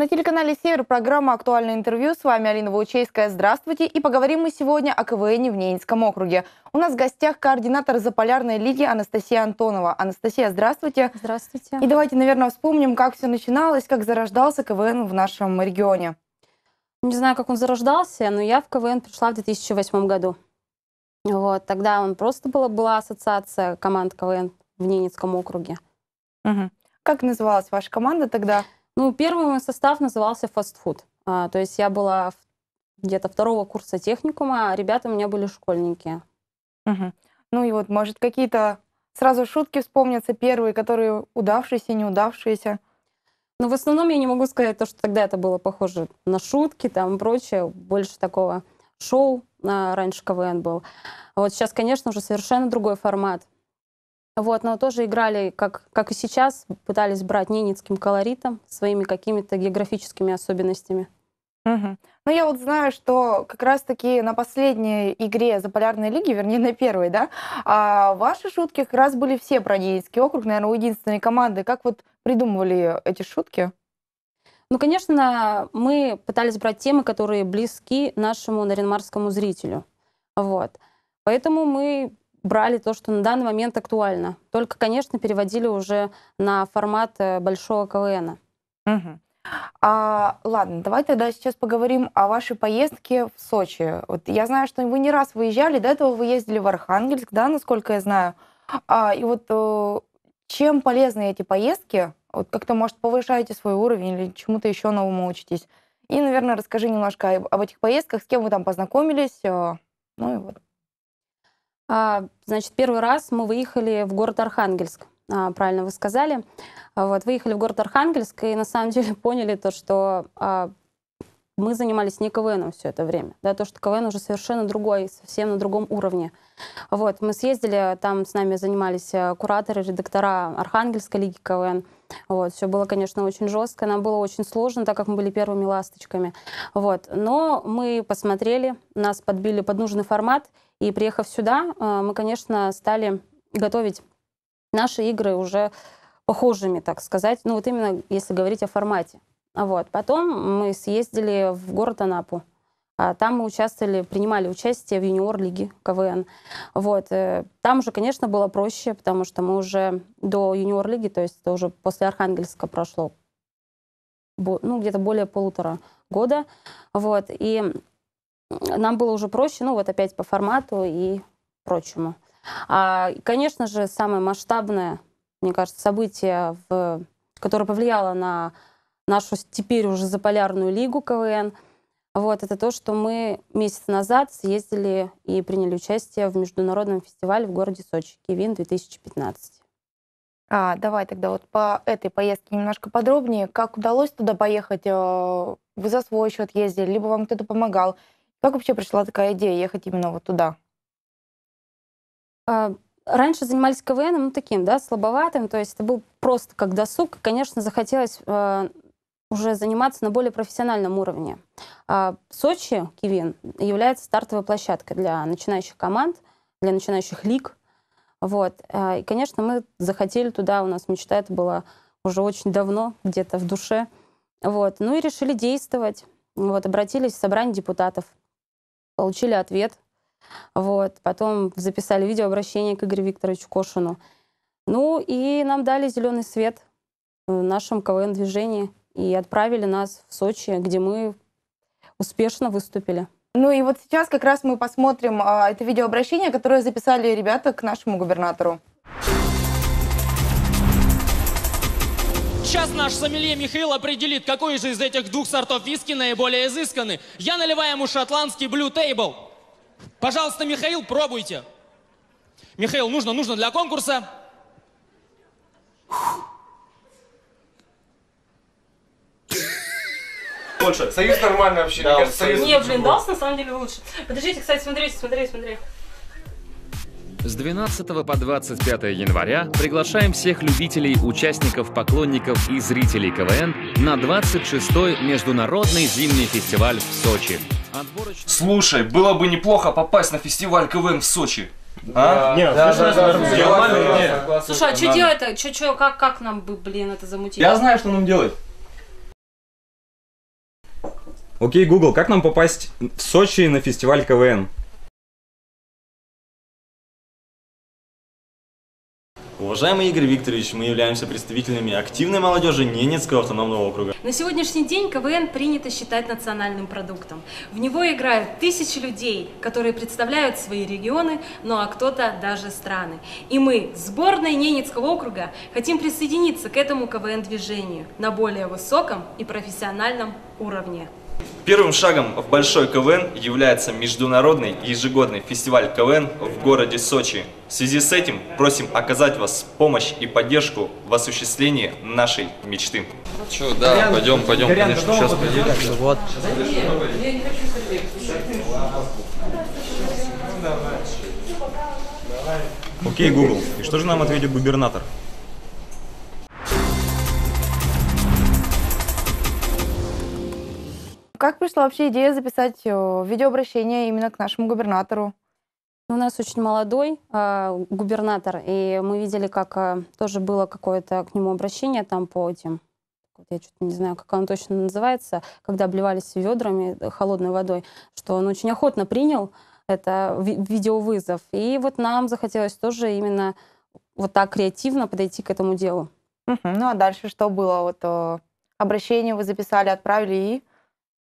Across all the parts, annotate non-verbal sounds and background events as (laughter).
На телеканале «Север» программа «Актуальное интервью». С вами Алина Ваучейская. Здравствуйте. И поговорим мы сегодня о КВН в Ненецком округе. У нас в гостях координатор Заполярной лиги Анастасия Антонова. Анастасия, здравствуйте. Здравствуйте. И давайте, наверное, вспомним, как все начиналось, как зарождался КВН в нашем регионе. Не знаю, как он зарождался, но я в КВН пришла в 2008 году. Вот, тогда он просто была, была ассоциация команд КВН в Ненецком округе. Угу. Как называлась ваша команда тогда? Ну, первый мой состав назывался фастфуд. А, то есть я была где-то второго курса техникума, а ребята у меня были школьники. Угу. Ну и вот, может, какие-то сразу шутки вспомнятся первые, которые удавшиеся, неудавшиеся. Ну, в основном я не могу сказать то, что тогда это было похоже на шутки, там прочее, больше такого шоу а, раньше КВН был. А вот сейчас, конечно, уже совершенно другой формат. Вот, но тоже играли, как, как и сейчас, пытались брать ненецким колоритом, своими какими-то географическими особенностями. Угу. Ну, я вот знаю, что как раз-таки на последней игре за Полярной лиги, вернее, на первой, да, а ваши шутки как раз были все про Ненецкий округ, наверное, у единственной команды. Как вот придумывали эти шутки? Ну, конечно, мы пытались брать темы, которые близки нашему наринмарскому зрителю. Вот. Поэтому мы брали то, что на данный момент актуально. Только, конечно, переводили уже на формат э, большого КВН. Угу. А, ладно, давай тогда сейчас поговорим о вашей поездке в Сочи. Вот я знаю, что вы не раз выезжали, до этого вы ездили в Архангельск, да, насколько я знаю. А, и вот э, чем полезны эти поездки? Вот как-то, может, повышаете свой уровень или чему-то еще новому учитесь? И, наверное, расскажи немножко об этих поездках, с кем вы там познакомились. Э, ну и вот. А, значит, первый раз мы выехали в город Архангельск, а, правильно вы сказали. А, вот, выехали в город Архангельск и на самом (laughs) деле поняли то, что мы занимались не КВНом все это время, да, то, что КВН уже совершенно другой, совсем на другом уровне. Вот, мы съездили, там с нами занимались кураторы, редактора Архангельской лиги КВН, вот, все было, конечно, очень жестко, нам было очень сложно, так как мы были первыми ласточками, вот, но мы посмотрели, нас подбили под нужный формат, и приехав сюда, э, мы, конечно, стали готовить наши игры уже похожими, так сказать. Ну вот именно если говорить о формате. Вот. Потом мы съездили в город Анапу. А там мы участвовали, принимали участие в юниор-лиге КВН. Вот. Э, там уже, конечно, было проще, потому что мы уже до юниор-лиги, то есть это уже после Архангельска прошло ну, где-то более полутора года. Вот. И нам было уже проще, ну вот опять по формату и прочему. А, конечно же, самое масштабное, мне кажется, событие, в, которое повлияло на нашу теперь уже заполярную лигу КВН, вот, это то, что мы месяц назад съездили и приняли участие в международном фестивале в городе Сочи «Кивин-2015». А, давай тогда вот по этой поездке немножко подробнее. Как удалось туда поехать? Э, вы за свой счет ездили, либо вам кто-то помогал? Как вообще пришла такая идея ехать именно вот туда? А, раньше занимались КВНом, ну, таким, да, слабоватым, то есть это был просто как досуг. конечно, захотелось а, уже заниматься на более профессиональном уровне. А, Сочи, Кивин, является стартовой площадкой для начинающих команд, для начинающих лиг. Вот. И, конечно, мы захотели туда, у нас мечта это была уже очень давно, где-то в душе. Вот. Ну и решили действовать. Вот, обратились в собрание депутатов получили ответ. Вот. Потом записали видеообращение к Игорю Викторовичу Кошину. Ну и нам дали зеленый свет в нашем КВН-движении и отправили нас в Сочи, где мы успешно выступили. Ну и вот сейчас как раз мы посмотрим а, это видеообращение, которое записали ребята к нашему губернатору. наш сомелье Михаил определит, какой же из этих двух сортов виски наиболее изысканный. Я наливаю ему шотландский Blue Table. Пожалуйста, Михаил, пробуйте. Михаил, нужно, нужно для конкурса. Лучше. Союз нормальный вообще. Да, союз. Не, блин, Далс на самом деле лучше. Подождите, кстати, смотрите, смотрите, смотрите. С 12 по 25 января приглашаем всех любителей, участников, поклонников и зрителей КВН на 26-й Международный зимний фестиваль в Сочи. Слушай, было бы неплохо попасть на фестиваль КВН в Сочи. А? Нет, да, да, да, да, да, Слушай, а что делать-то? Че, че, как, как нам бы, блин, это замутить? Я знаю, что нам делать. Окей, Google, как нам попасть в Сочи на фестиваль КВН? Уважаемый Игорь Викторович, мы являемся представителями активной молодежи Ненецкого автономного округа. На сегодняшний день КВН принято считать национальным продуктом. В него играют тысячи людей, которые представляют свои регионы, ну а кто-то даже страны. И мы, сборная Ненецкого округа, хотим присоединиться к этому КВН-движению на более высоком и профессиональном уровне. Первым шагом в Большой КВН является международный ежегодный фестиваль КВН в городе Сочи. В связи с этим просим оказать вас помощь и поддержку в осуществлении нашей мечты. Че, да, Горян, пойдем, пойдем, Горян, конечно, сейчас пойдем. Вот. Окей, Google, и что же нам ответит губернатор? Как пришла вообще идея записать э, видеообращение именно к нашему губернатору? Ну, у нас очень молодой э, губернатор, и мы видели, как э, тоже было какое-то к нему обращение там по этим, я че-то не знаю, как оно точно называется, когда обливались ведрами э, холодной водой, что он очень охотно принял это ви видеовызов. И вот нам захотелось тоже именно вот так креативно подойти к этому делу. Угу. Ну а дальше что было? Вот о, э, обращение вы записали, отправили и?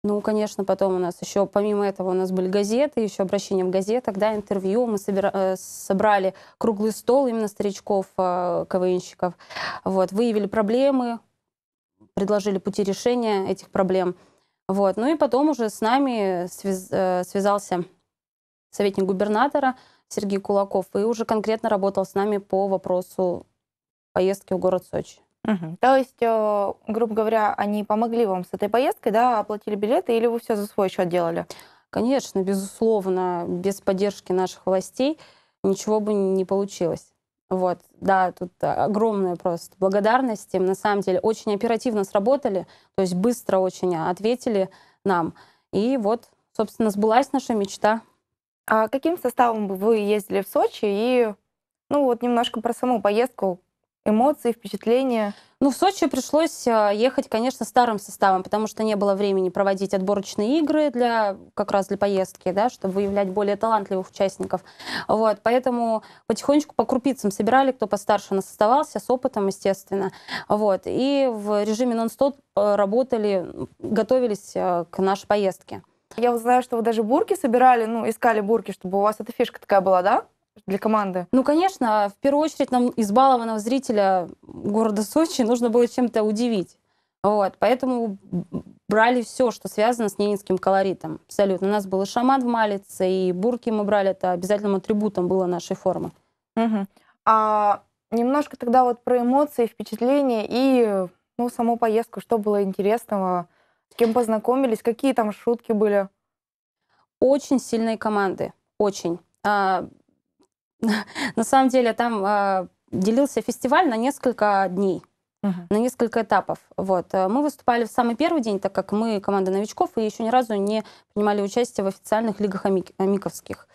Ну, конечно, потом у нас еще, помимо этого, у нас были газеты, еще обращения в газетах, да, интервью. Мы собира- э, собрали круглый стол именно старичков, э, КВНщиков. Вот, выявили проблемы, предложили пути решения этих проблем. Вот. Ну и потом уже с нами связ, э, связался советник губернатора Сергей Кулаков и уже конкретно работал с нами по вопросу поездки в город Сочи. Угу. То есть, э, грубо говоря, они помогли вам с этой поездкой, да, оплатили билеты, или вы все за свой счет делали? Конечно, безусловно, без поддержки наших властей ничего бы не получилось. Вот, да, тут огромная просто благодарность им. На самом деле, очень оперативно сработали, то есть быстро очень ответили нам. И вот, собственно, сбылась наша мечта. А каким составом вы ездили в Сочи? И, ну, вот немножко про саму поездку эмоции, впечатления? Ну, в Сочи пришлось а, ехать, конечно, старым составом, потому что не было времени проводить отборочные игры для, как раз для поездки, да, чтобы выявлять более талантливых участников. Вот, поэтому потихонечку по крупицам собирали, кто постарше нас оставался, с опытом, естественно. Вот, и в режиме нон-стоп а, работали, готовились а, к нашей поездке. Я узнаю, что вы даже бурки собирали, ну, искали бурки, чтобы у вас эта фишка такая была, да? для команды? Ну, конечно, в первую очередь нам избалованного зрителя города Сочи нужно было чем-то удивить. Вот, поэтому брали все, что связано с ненецким колоритом. Абсолютно. У нас был и шаман в Малице, и бурки мы брали. Это обязательным атрибутом было нашей формы. Угу. А немножко тогда вот про эмоции, впечатления и ну, саму поездку. Что было интересного? С кем познакомились? Какие там шутки были? Очень сильные команды. Очень. А, (laughs) На самом деле там э, делился фестиваль на несколько дней. Угу. на несколько этапов. Вот. Э, мы выступали в самый первый день, так как мы команда новичков и еще ни разу не принимали участие в официальных лигах амик- амиковских.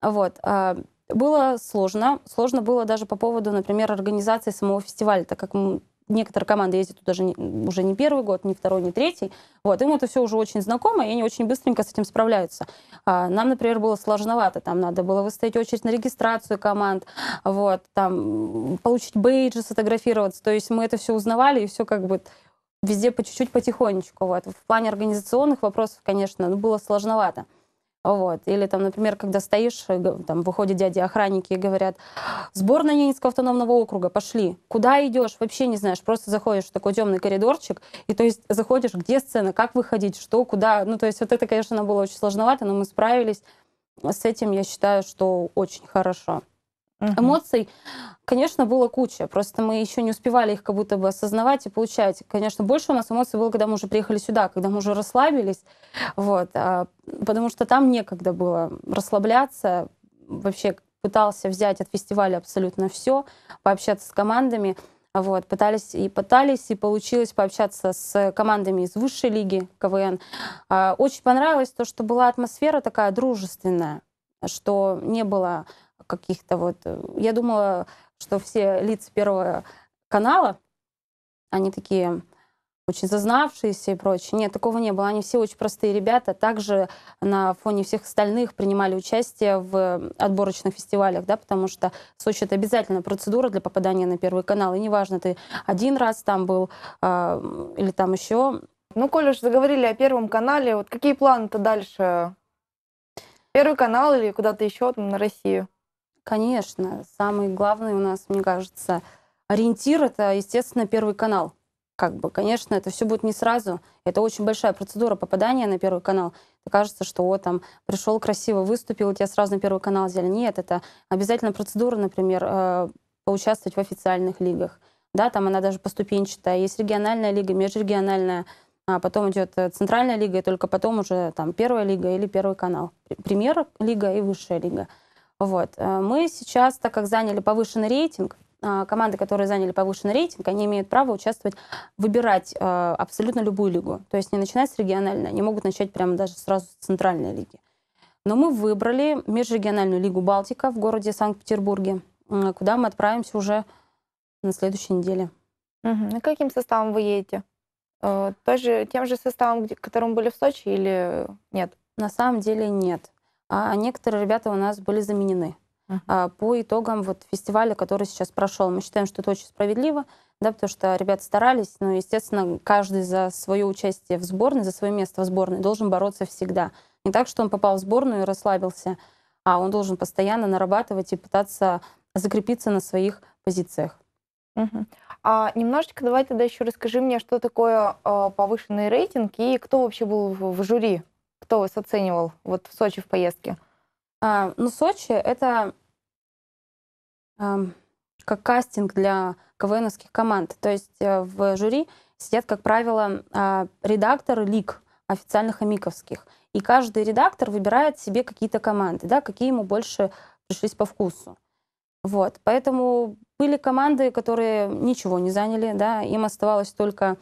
Вот. А, было сложно. Сложно было даже по поводу, например, организации самого фестиваля, так как мы некоторые команды ездят туда уже не, уже не первый год, не второй, не третий. Вот, им это все уже очень знакомо, и они очень быстренько с этим справляются. А, нам, например, было сложновато. Там надо было выставить очередь на регистрацию команд, вот, там, получить бейджи, сфотографироваться. То есть мы это все узнавали, и все как бы везде по чуть-чуть потихонечку. Вот. В плане организационных вопросов, конечно, ну, было сложновато. Вот. Или там, например, когда стоишь, э, там выходят дяди-охранники и говорят, сборная Ненецкого автономного округа, пошли. Куда идешь? Вообще не знаешь. Просто заходишь в такой темный коридорчик, и то есть заходишь, где сцена, как выходить, что, куда. Ну, то есть вот это, конечно, было очень сложновато, но мы справились с этим, я считаю, что очень хорошо угу. эмоций, конечно, было куча. Просто мы еще не успевали их как будто бы осознавать и получать. Конечно, больше у нас эмоций было, когда мы уже приехали сюда, когда мы уже расслабились. Вот. А, потому что там некогда было расслабляться. Вообще пытался взять от фестиваля абсолютно все, пообщаться с командами. Вот, пытались и пытались, и получилось пообщаться с командами из высшей лиги КВН. А, очень понравилось то, что была атмосфера такая дружественная, что не было каких-то вот... Э, я думала, что все лица Первого канала, они такие очень зазнавшиеся и прочее. Нет, такого не было. Они все очень простые ребята. Также на фоне всех остальных принимали участие в отборочных фестивалях, да, потому что Сочи — это обязательная процедура для попадания на Первый канал. И неважно, ты один раз там был э, или там еще. Ну, коль уж заговорили о Первом канале, вот какие планы-то дальше? Первый канал или куда-то еще, там, на Россию? Конечно, самый главный у нас, мне кажется, ориентир это, естественно, первый канал. Как бы, конечно, это все будет не сразу. Это очень большая процедура попадания на первый канал. Кажется, что вот там пришел красиво, выступил, у тебя сразу на первый канал взяли. Нет, это обязательно процедура, например, э, поучаствовать в официальных лигах. Да, там она даже поступенчатая. Есть региональная лига, межрегиональная, а потом идет э, центральная лига, и только потом уже там первая лига или первый канал. Пример лига и высшая лига. Вот. Э, мы сейчас, так как заняли повышенный рейтинг, а, команды, которые заняли повышенный рейтинг, они имеют право участвовать, выбирать а, абсолютно любую лигу. То есть не начинать с региональной, они могут начать прямо даже сразу с центральной лиги. Но мы выбрали межрегиональную лигу Балтика в городе Санкт-Петербурге, куда мы отправимся уже на следующей неделе. Угу. А каким составом вы едете? Э, Тоже тем же составом, которым были в Сочи или нет? На самом деле нет а некоторые ребята у нас были заменены uh-huh. по итогам вот фестиваля, который сейчас прошел. Мы считаем, что это очень справедливо, да, потому что ребята старались, но, естественно, каждый за свое участие в сборной, за свое место в сборной должен бороться всегда. Не так, что он попал в сборную и расслабился, а он должен постоянно нарабатывать и пытаться закрепиться на своих позициях. Угу. А немножечко давай тогда еще расскажи мне, что такое э, повышенный рейтинг и кто вообще был в, в жюри кто вас оценивал вот в Сочи в поездке? А, ну, Сочи — это а, как кастинг для КВНовских команд. То есть э, в жюри сидят, как правило, а, редакторы лиг официальных амиковских. И каждый редактор выбирает себе какие-то команды, да, какие ему больше пришлись по вкусу. Вот, поэтому были команды, которые ничего не заняли, да, им оставалось только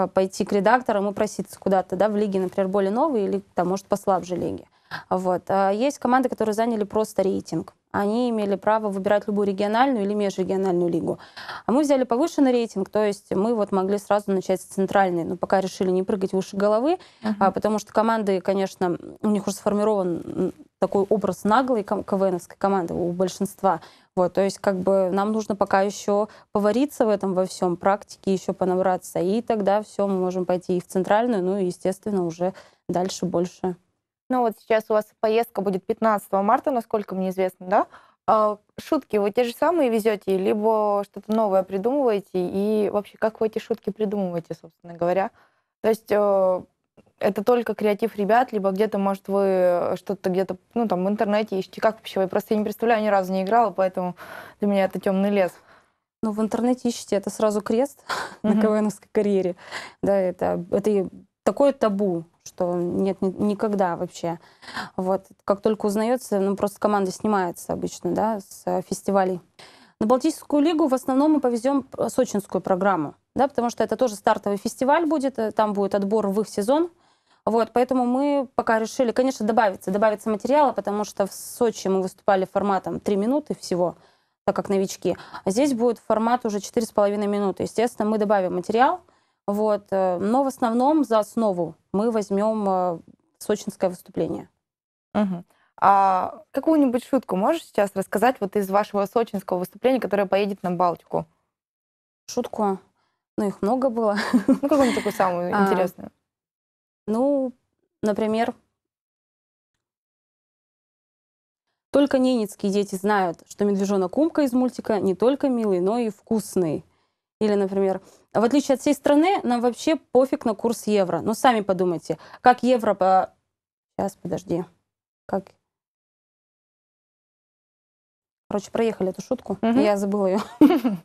а, пойти к редакторам и проситься куда-то, да, в лиге, например, более новые или, там, может, послабже лиги. Вот. А есть команды, которые заняли просто рейтинг. Они имели право выбирать любую региональную или межрегиональную лигу. А мы взяли повышенный рейтинг, то есть мы вот могли сразу начать с центральной, но пока решили не прыгать выше головы, uh-huh. потому что команды, конечно, у них уже сформирован такой образ наглой КВНовской команды у большинства. Вот, то есть как бы нам нужно пока еще повариться в этом во всем, практики еще понабраться, и тогда все, мы можем пойти и в центральную, ну и, естественно, уже дальше больше. Ну вот сейчас у вас поездка будет 15 марта, насколько мне известно, да? А шутки вы те же самые везете, либо что-то новое придумываете, и вообще как вы эти шутки придумываете, собственно говоря? То есть э, это только креатив ребят, либо где-то, может, вы э, что-то где-то, ну, там, в интернете ищете, как вообще, я просто я не представляю, ни разу не играла, поэтому для меня это темный лес. Ну, в интернете ищете, это сразу крест (laughs) на КВНовской карьере. Да, это, это такое табу, что нет никогда вообще. Вот, как только узнается, ну, просто команда снимается обычно, да, с фестивалей. На Балтийскую лигу в основном мы повезем сочинскую программу, да, потому что это тоже стартовый фестиваль будет, э, там будет отбор в их сезон, вот, поэтому мы пока решили, конечно, добавиться, добавиться материала, потому что в Сочи мы выступали форматом 3 минуты всего, так как новички. А здесь будет формат уже 4,5 минуты. Естественно, мы добавим материал, вот, э, но в основном за основу мы возьмем э, сочинское выступление. Угу. А какую-нибудь шутку можешь сейчас рассказать вот из вашего сочинского выступления, которое поедет на Балтику? Шутку? Ну, их много было. Ну, какую-нибудь такую самую (laughs) а, интересную. Ну, например, Только ненецкие дети знают, что медвежонок Умка из мультика не только милый, но и вкусный. Или, например, в отличие от всей страны, нам вообще пофиг на курс евро. Но ну, сами подумайте, как евро... По... Сейчас, подожди. Как... Короче, проехали эту шутку. Угу. Я забыла ее. (laughs)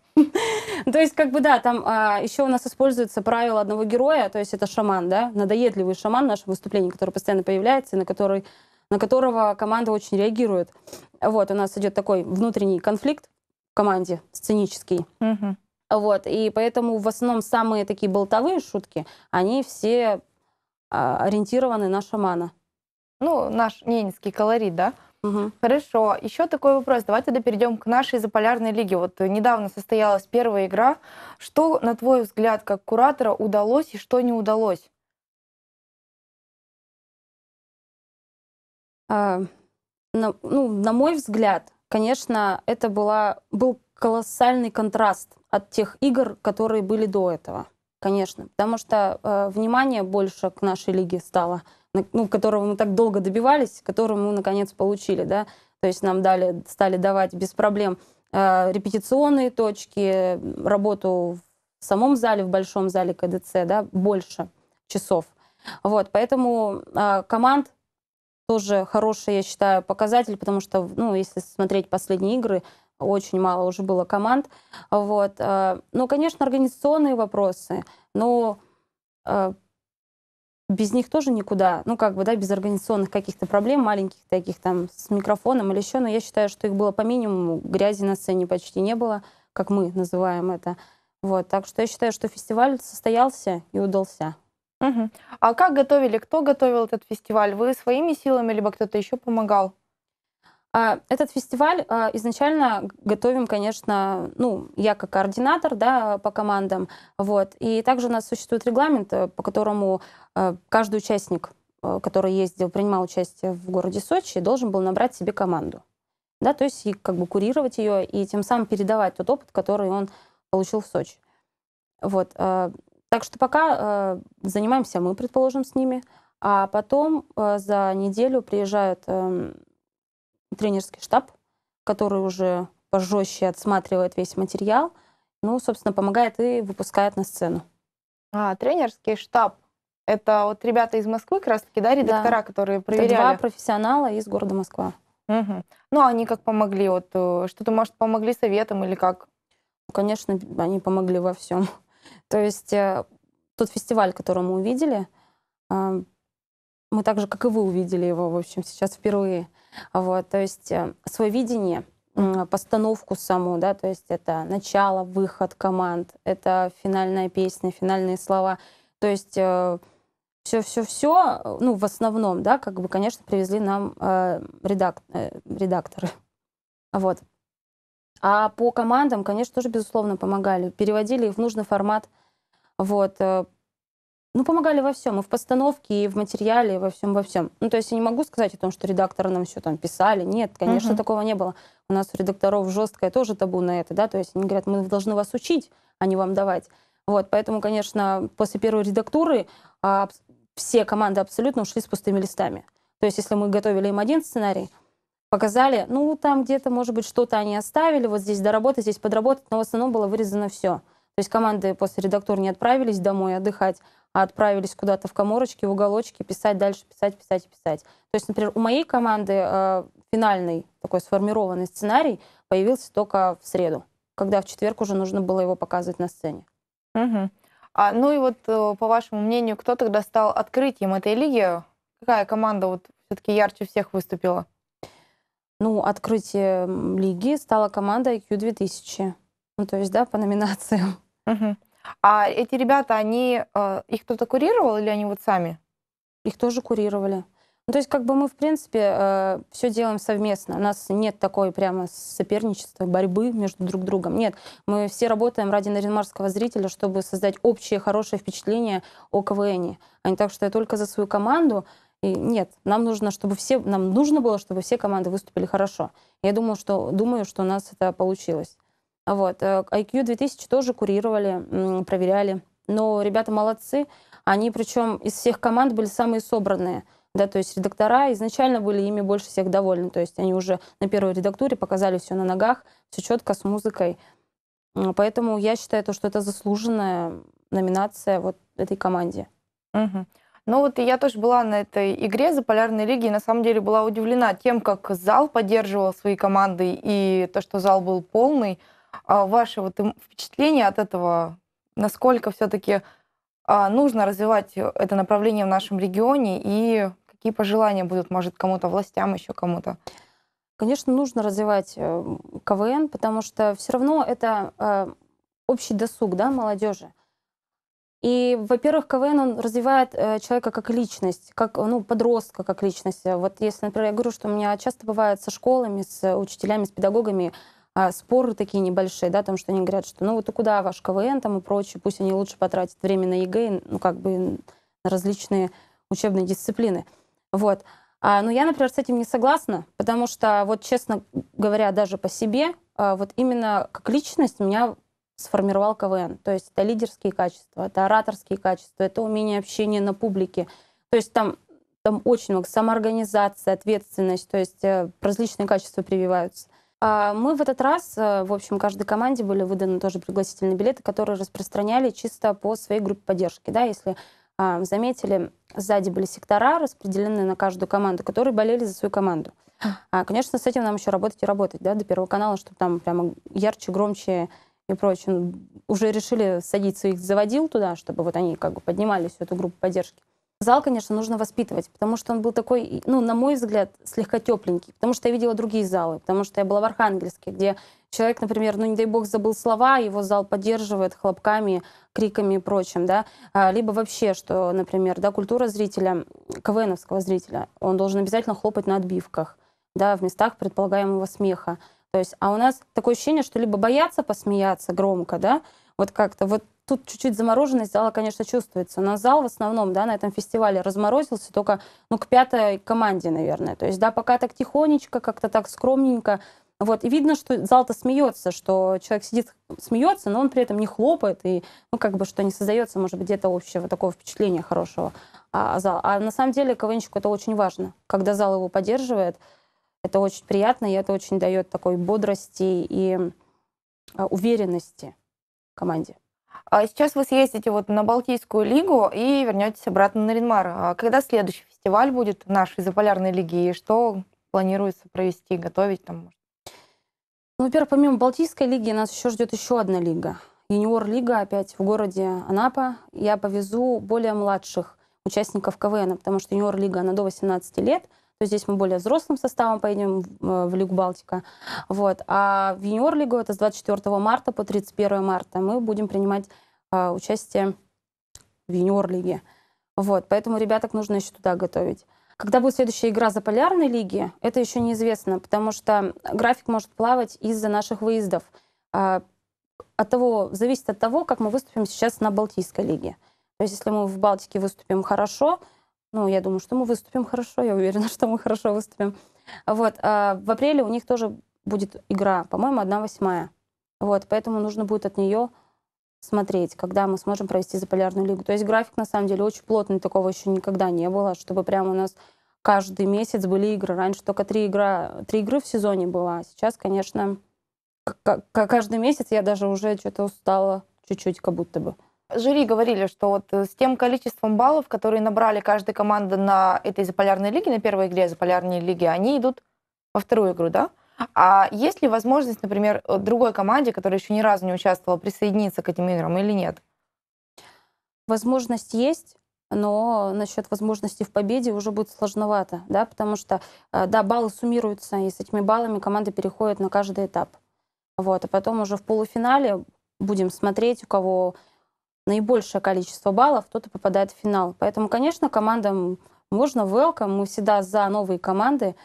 (laughs) То есть, как бы, да, там а, еще у нас используется правило одного героя, то есть это шаман, да, надоедливый шаман наше выступление, который постоянно появляется, и на который на которого команда очень реагирует. Вот, у нас идет такой внутренний конфликт в команде, сценический. Угу. Вот, и поэтому в основном самые такие болтовые шутки, они все а, ориентированы на шамана. Ну, наш ненецкий колорит, да? Угу. Хорошо. Еще такой вопрос. Давайте тогда перейдем к нашей заполярной лиге. Вот недавно состоялась первая игра. Что, на твой взгляд, как куратора удалось и что не удалось? А, на, ну, на мой взгляд, конечно, это была, был колоссальный контраст от тех игр, которые были до этого, конечно. Потому что э, внимание больше к нашей лиге стало ну, которого мы так долго добивались, которого мы наконец получили, да, то есть нам дали, стали давать без проблем э, репетиционные точки, работу в самом зале, в большом зале КДЦ, да, больше часов. Вот, поэтому э, команд тоже хороший, я считаю, показатель, потому что, ну, если смотреть последние игры, очень мало уже было команд. Вот. Э, ну, конечно, организационные вопросы, но э, без них тоже никуда, ну, как бы, да, без организационных каких-то проблем, маленьких таких там с микрофоном или еще, но я считаю, что их было по минимуму, грязи на сцене почти не было, как мы называем это. Вот, так что я считаю, что фестиваль состоялся и удался. Угу. А как готовили? Кто готовил этот фестиваль? Вы своими силами, либо кто-то еще помогал? А, этот фестиваль а, изначально готовим, конечно, ну, я как координатор, да, по командам, вот. И также у нас существует регламент, э, по которому э, каждый участник, э, который ездил, принимал участие в городе Сочи, должен был набрать себе команду, да, то есть и как бы курировать ее и тем самым передавать тот опыт, который он получил в Сочи. Вот. Так что пока занимаемся мы, предположим, с ними, а потом за неделю приезжают эм, тренерский штаб, который уже пожестче отсматривает весь материал, ну, собственно, помогает и выпускает на сцену. А, тренерский штаб. Это вот ребята из Москвы, как раз-таки, да, редактора, да. которые проверяли? Это два профессионала из города Москва. Угу. Ну, а они как помогли? Вот э, что-то, может, помогли советом или как? Конечно, они помогли во всем. (laughs) То есть э, тот фестиваль, который мы увидели, э, мы так же, как и вы, увидели его, в общем, сейчас впервые. Вот, то есть э, свое видение, постановку саму, да, то есть это начало, выход команд, это финальная песня, финальные слова. То есть э, все-все-все, ну, в основном, да, как бы, конечно, привезли нам э, редак, редакторы. Вот. А по командам, конечно, тоже, безусловно, помогали. Переводили их в нужный формат. Вот. Ну, помогали во всем, и в постановке, и в материале, и во всем, во всем. Ну, то есть я не могу сказать о том, что редакторы нам все там писали. Нет, конечно, угу. такого не было. У нас у редакторов жесткое тоже табу на это, да, то есть они говорят, мы должны вас учить, а не вам давать. Вот, поэтому, конечно, после первой редактуры а, все команды абсолютно ушли с пустыми листами. То есть если мы готовили им один сценарий, показали, ну, там где-то, может быть, что-то они оставили, вот здесь доработать, здесь подработать, но в основном было вырезано все. То есть команды после редактур не отправились домой отдыхать, а отправились куда-то в коморочки, в уголочки, писать дальше, писать, писать, и писать. То есть, например, у моей команды э, финальный такой сформированный сценарий появился только в среду, когда в четверг уже нужно было его показывать на сцене. Угу. А, ну и вот, э, по вашему мнению, кто тогда стал открытием этой лиги? Какая команда вот все-таки ярче всех выступила? Ну, открытие лиги стала команда IQ 2000. Ну, то есть, да, по номинациям. Угу. А эти ребята, они, э, их кто-то курировал или они вот сами? Их тоже курировали. Ну, то есть как бы мы, в принципе, э, все делаем совместно. У нас нет такой прямо соперничества, борьбы между друг другом. Нет, мы все работаем ради наринмарского зрителя, чтобы создать общее хорошее впечатление о квн. А не так, что я только за свою команду. И нет, нам нужно, чтобы все, нам нужно было, чтобы все команды выступили хорошо. Я думаю, что, думаю, что у нас это получилось. Вот. IQ э, 2000 тоже курировали, проверяли. Но ребята молодцы. Они причем из всех команд были самые собранные. Да, то есть редактора изначально были ими больше всех довольны. То есть они уже на первой редактуре показали все на ногах, все четко с музыкой. Поэтому я считаю, то, что это заслуженная номинация вот этой команде. Угу. Ну вот я тоже была на этой игре за Полярной лиги и на самом деле была удивлена тем, как зал поддерживал свои команды и то, что зал был полный. А, ваши вот впечатления от этого, насколько все-таки а, нужно развивать э, это направление в нашем регионе и какие пожелания будут, может, кому-то властям, еще кому-то? Конечно, нужно развивать э, КВН, потому что все равно это э, общий досуг да, молодежи. И, во-первых, КВН он развивает человека как личность, как ну, подростка как личность. Вот если, например, я говорю, что у меня часто бывает со школами, с учителями, с педагогами а, споры такие небольшие, да, там, что они говорят, что ну вот и куда ваш КВН там и прочее, пусть они лучше потратят время на ЕГЭ, ну как бы на различные учебные дисциплины. Вот. А, но ну, я, например, с этим не согласна, потому что, вот честно говоря, даже по себе, а, вот именно как личность меня сформировал КВН. То есть это лидерские качества, это ораторские качества, это умение общения на публике. То есть там, там очень много самоорганизации, ответственность, то есть э, различные качества прививаются. А, мы в этот раз, э, в общем, каждой команде были выданы тоже пригласительные билеты, которые распространяли чисто по своей группе поддержки. Да, если а, заметили, сзади были сектора, распределенные на каждую команду, которые болели за свою команду. А, конечно, с этим нам еще работать и работать, да, до Первого канала, чтобы там прямо ярче, громче и прочее. Ну, уже решили садить своих заводил туда, чтобы вот они как бы поднимали всю эту группу поддержки. Зал, конечно, нужно воспитывать, потому что он был такой, ну, на мой взгляд, слегка тепленький, потому что я видела другие залы, потому что я была в Архангельске, где человек, например, ну, не дай бог, забыл слова, его зал поддерживает хлопками, криками и прочим, да, а, либо вообще, что, например, да, культура зрителя, КВНовского зрителя, он должен обязательно хлопать на отбивках, да, в местах предполагаемого смеха. То есть, а у нас такое ощущение, что либо боятся посмеяться громко, да, вот как-то вот Тут чуть-чуть замороженность зала, конечно, чувствуется. Но зал в основном, да, на этом фестивале разморозился только, ну, к пятой команде, наверное. То есть, да, пока так тихонечко, как-то так скромненько. Вот, и видно, что зал-то смеется, что человек сидит, смеется, но он при этом не хлопает, и, ну, как бы, что не создается, может быть, где-то общего такого впечатления хорошего а, а зала. А на самом деле КВНщику это очень важно, когда зал его поддерживает. Это очень приятно, и это очень дает такой бодрости и а, уверенности команде. А сейчас вы съездите вот на Балтийскую лигу и вернетесь обратно на Ренмар. А когда следующий фестиваль будет наш из Заполярной лиги? И что планируется провести, готовить там? Ну, во-первых, помимо Балтийской лиги нас еще ждет еще одна лига. Юниор-лига опять в городе Анапа. Я повезу более младших участников КВН, потому что юниор-лига, она до 18 лет – то есть здесь мы более взрослым составом поедем в э, Лигу Балтика. Вот. А в юниор-лигу это с 24 марта по 31 марта мы будем принимать э, участие в юниор-лиге. Вот. Поэтому ребяток нужно еще туда готовить. Когда будет следующая игра за полярной лиги, это еще неизвестно, потому что график может плавать из-за наших выездов. А, от того, зависит от того, как мы выступим сейчас на Балтийской лиге. То есть если мы в Балтике выступим хорошо, ну, я думаю, что мы выступим хорошо, я уверена, (laughs) что мы хорошо выступим. Вот, а в апреле у них тоже будет игра, по-моему, 1 восьмая. Вот, поэтому нужно будет от нее смотреть, когда мы сможем провести заполярную лигу. То есть график, на самом деле, очень плотный, такого еще никогда не было, чтобы прямо у нас каждый месяц были игры. Раньше только три, игра, три игры в сезоне было, а сейчас, конечно, каждый месяц я даже уже что-то устала чуть-чуть как будто бы. Жюри говорили, что вот э, с тем количеством баллов, которые набрали каждая команда на этой заполярной лиге, на первой игре заполярной лиги, они идут во вторую игру, да? А есть ли возможность, например, э, другой команде, которая еще ни разу не участвовала, присоединиться к этим играм или нет? Возможность есть, но насчет возможности в победе уже будет сложновато, да, потому что, э, да, баллы суммируются, и с этими баллами команда переходит на каждый этап. Вот, а потом уже в полуфинале будем смотреть, у кого наибольшее количество баллов, кто-то попадает в финал. Поэтому, конечно, командам можно welcome, мы всегда за новые команды,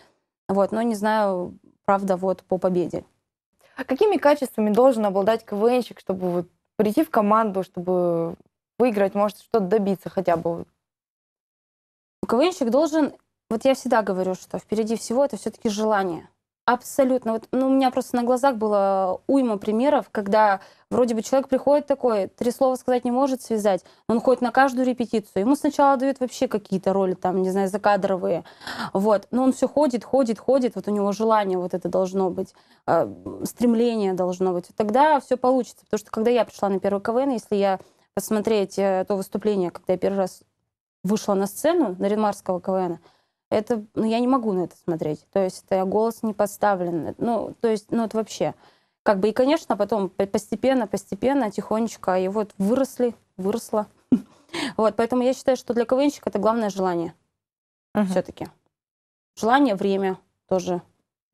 вот, но не знаю, правда, вот по победе. А какими качествами должен обладать КВНщик, чтобы вот прийти в команду, чтобы выиграть, может, что-то добиться хотя бы? КВНщик должен, вот я всегда говорю, что впереди всего это все-таки желание – Абсолютно. Вот, ну, у меня просто на глазах было уйма примеров, когда вроде бы человек приходит такой, три слова сказать не может связать, он ходит на каждую репетицию. Ему сначала дают вообще какие-то роли, там, не знаю, закадровые. Вот. Но он все ходит, ходит, ходит. Вот у него желание вот это должно быть, э, стремление должно быть. Тогда все получится. Потому что когда я пришла на первый КВН, если я посмотреть э, то выступление, когда я первый раз вышла на сцену на Ренмарского КВН, это, ну, я не могу на это смотреть. То есть это голос не подставлен, Ну, то есть, ну, это вообще. Как бы, и, конечно, потом постепенно, постепенно, тихонечко, и вот выросли, выросла. (laughs) Вот, поэтому я считаю, что для КВНщика это главное желание. Все-таки. Желание, время тоже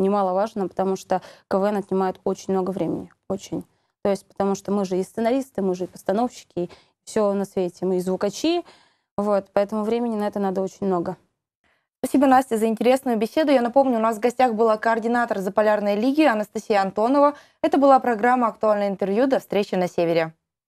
немаловажно, потому что КВН отнимает очень много времени. Очень. То есть, потому что мы же и сценаристы, мы же и постановщики, и все на свете, мы и звукачи. Вот, поэтому времени на это надо очень много. Спасибо, Настя, за интересную беседу. Я напомню, у нас в гостях была координатор Заполярной лиги Анастасия Антонова. Это была программа «Актуальное интервью». До встречи на Севере.